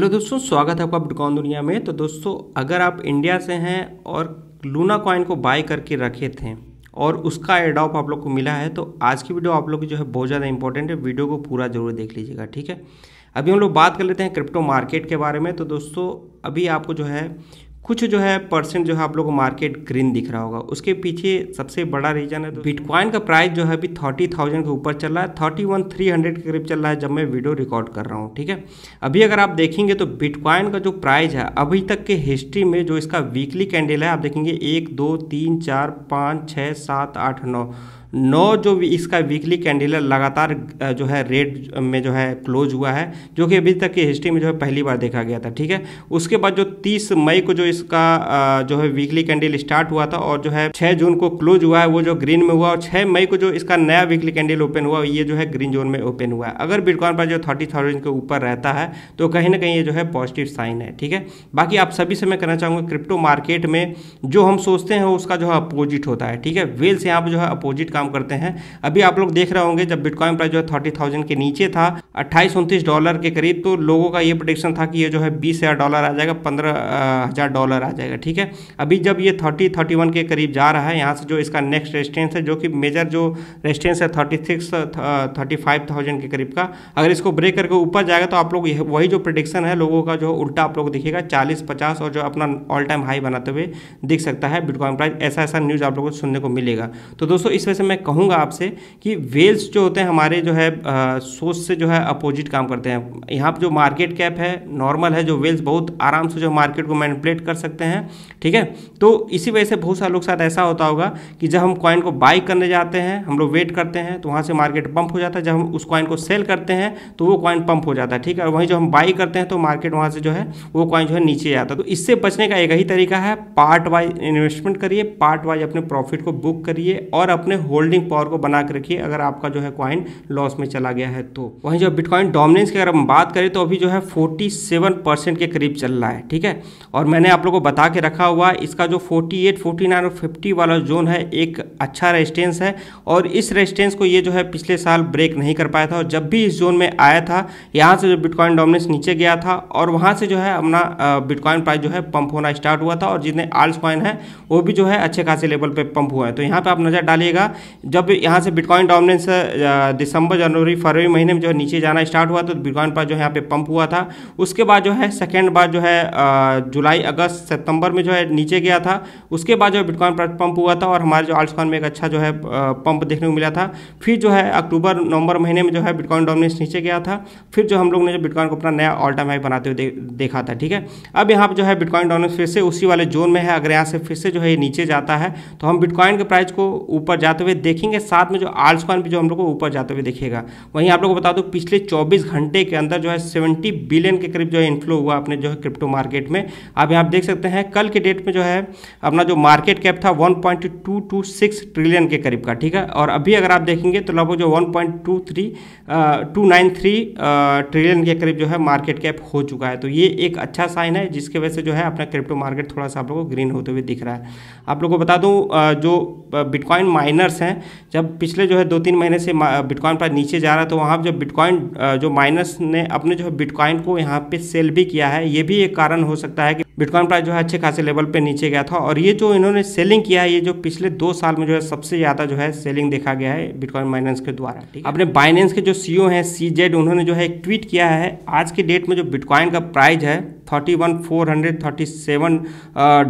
hello दोस्तों स्वागत है आपका बिटकॉइन दुनिया में तो दोस्तों अगर आप इंडिया से हैं और लूना कॉइन को बाय करके रखे थे और उसका एडॉप आप लोग को मिला है तो आज की वीडियो आप लोग की जो है बहुत ज़्यादा इंपॉर्टेंट है वीडियो को पूरा जरूर देख लीजिएगा ठीक है अभी हम लोग बात कर लेते हैं क्रिप्टो मार्केट के बारे में तो दोस्तों अभी आपको जो है कुछ जो है परसेंट जो है आप लोग को मार्केट ग्रीन दिख रहा होगा उसके पीछे सबसे बड़ा रीजन है बिटकॉइन तो का प्राइस जो है अभी थर्टी थाउजेंड के ऊपर चल रहा है थर्टी वन थ्री हंड्रेड के करीब चल रहा है जब मैं वीडियो रिकॉर्ड कर रहा हूँ ठीक है अभी अगर आप देखेंगे तो बिटकॉइन का जो प्राइस है अभी तक के हिस्ट्री में जो इसका वीकली कैंडल है आप देखेंगे एक दो तीन चार पाँच छः सात आठ नौ नौ जो इसका वीकली है लगातार जो है रेड में जो है क्लोज हुआ है जो कि अभी तक की हिस्ट्री में जो है पहली बार देखा गया था ठीक है उसके बाद जो तीस मई को जो इसका जो है वीकली कैंडल स्टार्ट हुआ था और जो है छः जून को क्लोज हुआ है वो जो ग्रीन में हुआ और छः मई को जो इसका नया वीकली कैंडल ओपन हुआ ये जो है ग्रीन जोन में ओपन हुआ है अगर बिटकॉन पर जो थर्टी थाउजेंड के ऊपर रहता है तो कहीं ना कहीं ये जो है पॉजिटिव साइन है ठीक है बाकी आप सभी से मैं कहना चाहूँगा क्रिप्टो मार्केट में जो हम सोचते हैं उसका जो है अपोजिट होता है ठीक है वेल्स यहाँ पर जो है अपोजिट का काम करते हैं अभी आप लोग देख रहे होंगे जब बिटकॉइन प्राइस जो है थर्टी थाउजेंड के नीचे था अट्ठाईस उनतीस डॉलर के करीब तो लोगों का ये प्रोडिक्शन था कि ये जो है बीस हज़ार डॉलर आ जाएगा पंद्रह हज़ार डॉलर आ जाएगा ठीक है अभी जब ये थर्टी थर्टी वन के करीब जा रहा है यहाँ से जो इसका नेक्स्ट रेस्टेंस है जो कि मेजर जो रेस्टेंस है thirty six thirty five thousand के करीब का अगर इसको ब्रेक करके ऊपर जाएगा तो आप लोग वही जो प्रोडिक्शन है लोगों का जो उल्टा आप लोग दिखेगा चालीस पचास और जो अपना ऑल टाइम हाई बनाते हुए दिख सकता है बिटकॉइन प्राइस ऐसा ऐसा न्यूज़ आप लोगों को सुनने को मिलेगा तो दोस्तों इस वजह से मैं कहूँगा आपसे कि वेल्स जो होते हैं हमारे जो है सोच से जो है अपोजिट काम करते हैं यहाँ पर जो मार्केट कैप है नॉर्मल है जो वेल्स बहुत आराम से जो मार्केट को मैनिपुलेट कर सकते हैं ठीक है तो इसी वजह से बहुत सारे लोग साथ ऐसा होता होगा कि जब हम कॉइन को बाई करने जाते हैं हम लोग वेट करते हैं तो वहाँ से मार्केट पंप हो जाता है जब हम उस कॉइन को सेल करते हैं तो वो कॉइन पंप हो जाता है ठीक है और वहीं जो हम बाई करते हैं तो मार्केट वहाँ से जो है वो कॉइन जो है नीचे जाता है तो इससे बचने का एक ही तरीका है पार्ट वाइज इन्वेस्टमेंट करिए पार्ट वाइज अपने प्रॉफिट को बुक करिए और अपने होल्ड होल्डिंग पावर को बना के रखिए अगर आपका जो है क्वाइन लॉस में चला गया है तो वहीं जो बिटकॉइन डोमिनेंस की अगर हम बात करें तो अभी जो है फोर्टी सेवन परसेंट के करीब चल रहा है ठीक है और मैंने आप लोग को बता के रखा हुआ इसका जो फोर्टी एट फोर्टी नाइन और फिफ्टी वाला जोन है एक अच्छा रेजिस्टेंस है और इस रेजिस्टेंस को ये जो है पिछले साल ब्रेक नहीं कर पाया था और जब भी इस जोन में आया था यहाँ से जो बिटकॉइन डोमिनेंस नीचे गया था और वहाँ से जो है अपना बिटकॉइन प्राइस जो है पंप होना स्टार्ट हुआ था और जितने आल्स कॉइन है वो भी जो है अच्छे खासे लेवल पर पंप हुआ है तो यहाँ पर आप नज़र डालिएगा जब यहाँ से बिटकॉइन डोमिनेंस दिसंबर जनवरी फरवरी महीने में जो है नीचे जाना स्टार्ट हुआ तो बिटकॉइन पर जो है यहाँ पे पंप हुआ था उसके बाद जो है सेकेंड बार जो है जुलाई अगस्त सितंबर में जो है नीचे गया था उसके बाद जो है बिटकॉइन पर पंप हुआ था और हमारे जो आल्टकॉन में एक अच्छा जो है पंप देखने को मिला था फिर जो है अक्टूबर नवंबर महीने में जो है बिटकॉइन डोमिनेंस नीचे गया था फिर जो हम लोग ने जो बिटकॉइन को अपना नया ऑल टाइम हाई बनाते हुए देखा था ठीक है अब यहाँ पर जो है बिटकॉइन डोमिनेंस फिर से उसी वाले जोन में है अगर यहाँ से फिर से जो है नीचे जाता है तो हम बिटकॉइन के प्राइस को ऊपर जाते हुए देखेंगे साथ में जो आर स्क्वायर भी जो हम लोग को ऊपर जाते हुए देखेगा वहीं आप लोग को बता दो पिछले चौबीस घंटे के अंदर जो है सेवेंटी बिलियन के करीब जो है इन्फ्लो हुआ अपने जो है क्रिप्टो मार्केट में आप यहाँ देख सकते हैं कल के डेट में जो है अपना जो मार्केट कैप था वन ट्रिलियन के करीब का ठीक है और अभी अगर आप देखेंगे तो लगभग जो वन पॉइंट ट्रिलियन के करीब जो है मार्केट कैप हो चुका है तो ये एक अच्छा साइन है जिसके वजह से जो है अपना क्रिप्टो मार्केट थोड़ा सा आप लोगों को ग्रीन होते हुए दिख रहा है आप लोगों को बता दूं जो बिटकॉइन माइनर्स हैं है जब पिछले जो है दो तीन महीने से बिटकॉइन प्राइस नीचे जा रहा है तो वहाँ जो बिटकॉइन जो माइनस ने अपने जो है बिटकॉइन को यहाँ पे सेल भी किया है ये भी एक कारण हो सकता है कि बिटकॉइन प्राइस जो है अच्छे खासे लेवल पे नीचे गया था और ये जो इन्होंने सेलिंग किया है ये जो पिछले दो साल में जो है सबसे ज़्यादा जो है सेलिंग देखा गया है बिटकॉइन माइनेंस के द्वारा ठीक अपने बाइनेंस के जो सीईओ हैं सी जेड उन्होंने जो है एक ट्वीट किया है आज के डेट में जो बिटकॉइन का प्राइज है thirty one four hundred thirty seven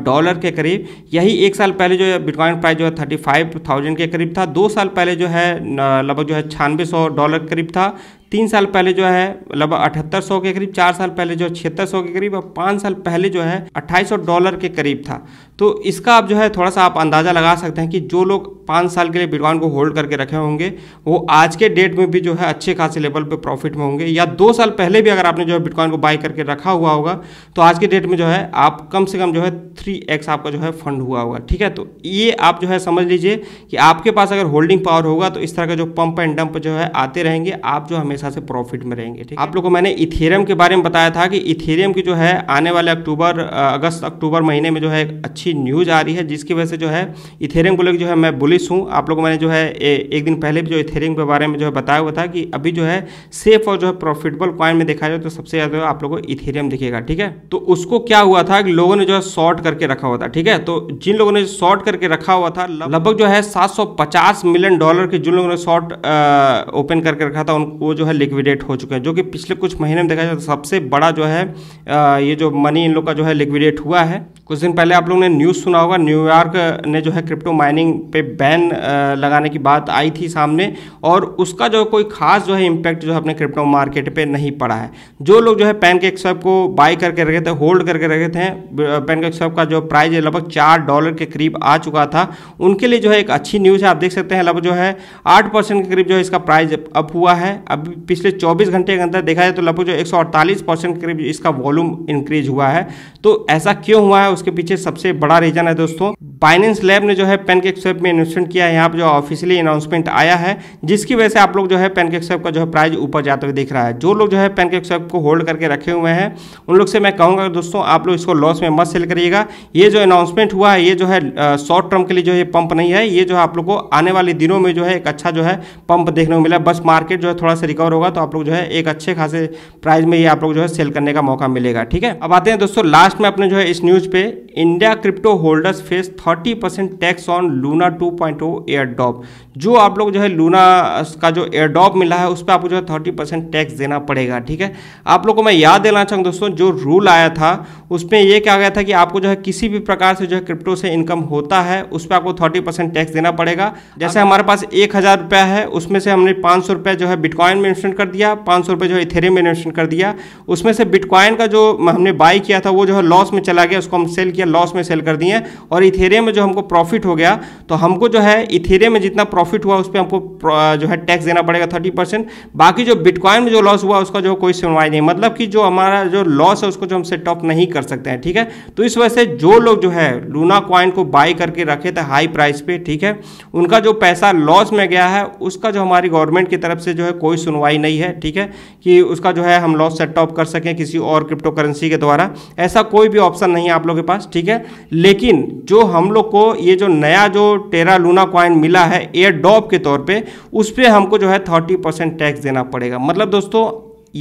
dollar के करीब यही एक साल पहले जो है बिटकॉइन प्राइस जो है थर्टी फाइव थाउजेंड के करीब था दो साल पहले जो है लगभग जो है छियानवे सौ डॉलर के करीब था तीन साल पहले जो है लगभग मतलब अठहत्तर सौ के करीब चार साल पहले जो है छिहत्तर सौ के करीब और पाँच साल पहले जो है अट्ठाईस डॉलर के करीब था तो इसका आप जो है थोड़ा सा आप अंदाज़ा लगा सकते हैं कि जो लोग पाँच साल के लिए बिटकॉइन को होल्ड करके रखे होंगे वो आज के डेट में भी जो है अच्छे खासे लेवल पर प्रॉफिट में होंगे या दो साल पहले भी अगर आपने जो है बिटकॉइन को बाई करके रखा हुआ होगा तो आज के डेट में जो है आप कम से कम जो है थ्री एक्स आपका जो है फंड हुआ होगा ठीक है तो ये आप जो है समझ लीजिए कि आपके पास अगर होल्डिंग पावर होगा तो इस तरह का जो पंप एंड डंप जो है आते रहेंगे आप जो हमेशा से प्रॉफिट में रहेंगे ठीक आप लोग को मैंने इथेरियम के बारे में बताया था कि इथेरियम की जो है आने वाले अक्टूबर अगस्त अक्टूबर महीने में जो है अच्छी न्यूज आ रही है जिसकी वजह से जो है इथेरियम को लेकर जो है मैं बुलिस पेश हूँ आप लोगों मैंने जो है ए, एक दिन पहले भी जो इथेरियम के बारे में जो है बताया हुआ था कि अभी जो है सेफ और जो है प्रॉफिटेबल कॉइन में देखा जाए तो सबसे ज़्यादा आप लोगों को इथेरियम दिखेगा ठीक है तो उसको क्या हुआ था कि लोगों ने जो है शॉर्ट करके रखा हुआ था ठीक है तो जिन लोगों ने शॉर्ट करके रखा हुआ था लगभग जो है सात मिलियन डॉलर के जिन लोगों ने शॉर्ट ओपन करके रखा था उनको जो है लिक्विडेट हो चुके हैं जो कि पिछले कुछ महीने में देखा जाए तो सबसे बड़ा जो है ये जो मनी इन लोग का जो है लिक्विडेट हुआ है कुछ दिन पहले आप लोगों ने न्यूज़ सुना होगा न्यूयॉर्क ने जो है क्रिप्टो माइनिंग पे बैन लगाने की बात आई थी सामने और उसका जो कोई खास जो है इम्पैक्ट जो है अपने क्रिप्टो मार्केट पे नहीं पड़ा है जो लोग जो है पैन केक स्वैप को बाई करके रखे थे होल्ड करके रखे थे पैन केक स्वैप का जो प्राइस है लगभग चार डॉलर के करीब आ चुका था उनके लिए जो है एक अच्छी न्यूज़ है आप देख सकते हैं लगभग जो है आठ परसेंट के करीब जो है इसका प्राइज अप हुआ है अभी पिछले चौबीस घंटे के अंदर देखा जाए तो लगभग जो एक के करीब इसका वॉल्यूम इंक्रीज हुआ है तो ऐसा क्यों हुआ है उसके पीछे सबसे बड़ा रीजन है दोस्तों बाइनेंस लैब ने जो है पेनकेक स्वेप में इन्वेस्टमेंट किया है यहाँ पर जो ऑफिशियली अनाउंसमेंट आया है जिसकी वजह से आप लोग जो है पेनकेक स्वेप का जो है प्राइस ऊपर जाते हुए दिख रहा है जो लोग जो है पेनकेक स्वेप को होल्ड करके रखे हुए हैं उन लोग से मैं कहूँगा दोस्तों आप लोग इसको लॉस में मत सेल करिएगा ये जो अनाउंसमेंट हुआ है ये जो है शॉर्ट टर्म के लिए जो है पंप नहीं है ये जो आप लोग को आने वाले दिनों में जो है एक अच्छा जो है पंप देखने को मिला बस मार्केट जो है थोड़ा सा रिकवर होगा तो आप लोग जो है एक अच्छे खासे प्राइस में ये आप लोग जो है सेल करने का मौका मिलेगा ठीक है अब आते हैं दोस्तों लास्ट में अपने जो है इस न्यूज़ पे India crypto holders face 30 percent tax on Luna 2.0 point airdrop जो आप लोग जो है लूना का जो एयरडॉप मिला है उस पर आपको जो है 30 परसेंट टैक्स देना पड़ेगा ठीक है आप लोगों को मैं याद देना चाहूँगा दोस्तों जो रूल आया था उसमें यह क्या गया था कि आपको जो है किसी भी प्रकार से जो है क्रिप्टो से इनकम होता है उस पर आपको थर्टी टैक्स देना पड़ेगा जैसे हमारे पास एक है उसमें से हमने पाँच जो है बिटकॉइन में इन्वेस्टमेंट कर दिया पाँच जो है इथेरे में इन्वेस्टमेंट कर दिया उसमें से बिटकॉइन का जो हमने बाई किया था वो जो है लॉस में चला गया उसको हम सेल किया लॉस में सेल कर दिए और इथेरियम में जो हमको प्रॉफिट हो गया तो हमको जो है इथेरियम में जितना प्रॉफिट हुआ उस पर हमको जो है टैक्स देना पड़ेगा थर्टी परसेंट बाकी जो बिटकॉइन में जो लॉस हुआ उसका जो कोई सुनवाई नहीं मतलब कि जो हमारा जो लॉस है उसको जो हम सेट ऑफ नहीं कर सकते हैं ठीक है तो इस वजह से जो लोग जो है लूना क्वाइन को बाई करके रखे थे हाई प्राइस पे ठीक है उनका जो पैसा लॉस में गया है उसका जो हमारी गवर्नमेंट की तरफ से जो है कोई सुनवाई नहीं है ठीक है कि उसका जो है हम लॉस सेट ऑफ कर सकें किसी और क्रिप्टो करेंसी के द्वारा ऐसा कोई भी ऑप्शन नहीं है आप लोग के पास ठीक है लेकिन जो हम लोग को ये जो नया जो टेरा लूना क्वाइन मिला है एयर डॉप के तौर पे उस पर हमको जो है थर्टी परसेंट टैक्स देना पड़ेगा मतलब दोस्तों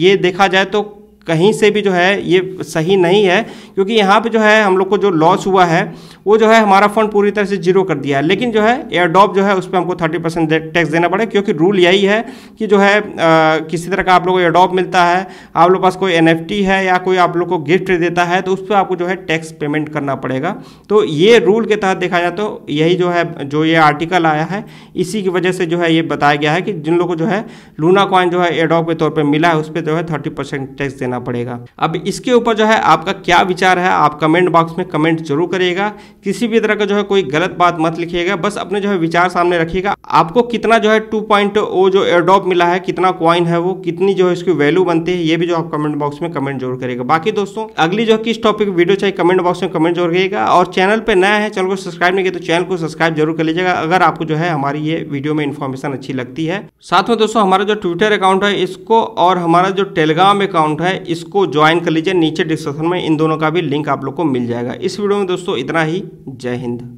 ये देखा जाए तो कहीं से भी जो है ये सही नहीं है क्योंकि यहाँ पे जो है हम लोग को जो लॉस हुआ है वो जो है हमारा फंड पूरी तरह से जीरो कर दिया है लेकिन जो है एयरडॉप जो है उस पर हमको थर्टी परसेंट टैक्स देना पड़ेगा क्योंकि रूल यही है कि जो है आ, किसी तरह का आप लोग को एयरडॉप मिलता है आप लोग पास कोई एन है या कोई आप लोग को गिफ्ट देता है तो उस पर आपको जो है टैक्स पेमेंट करना पड़ेगा तो ये रूल के तहत देखा जाए तो यही जो है जो ये आर्टिकल आया है इसी की वजह से जो है ये बताया गया है कि जिन लोगों को जो है लूना कॉइन जो है एयरडॉप के तौर पर मिला है उस पर जो है थर्टी टैक्स देना करना पड़ेगा अब इसके ऊपर जो है आपका क्या विचार है आप कमेंट बॉक्स में कमेंट जरूर करिएगा किसी भी तरह का जो है कोई गलत बात मत लिखिएगा बस अपने जो है विचार सामने रखिएगा आपको कितना जो है टू पॉइंट ओ जो एयरडॉप मिला है कितना क्वाइन है वो कितनी जो है इसकी वैल्यू बनती है ये भी जो आप कमेंट बॉक्स में कमेंट जरूर करेगा बाकी दोस्तों अगली जो किस टॉपिक वीडियो चाहिए कमेंट बॉक्स में कमेंट जरूर करिएगा और चैनल पर नया है चैनल को सब्सक्राइब नहीं किया तो चैनल को सब्सक्राइब जरूर कर लीजिएगा अगर आपको जो है हमारी ये वीडियो में इन्फॉर्मेशन अच्छी लगती है साथ में दोस्तों हमारा जो ट्विटर अकाउंट है इसको और हमारा जो टेलीग्राम अकाउंट है इसको ज्वाइन कर लीजिए नीचे डिस्क्रिप्शन में इन दोनों का भी लिंक आप लोग को मिल जाएगा इस वीडियो में दोस्तों इतना ही जय हिंद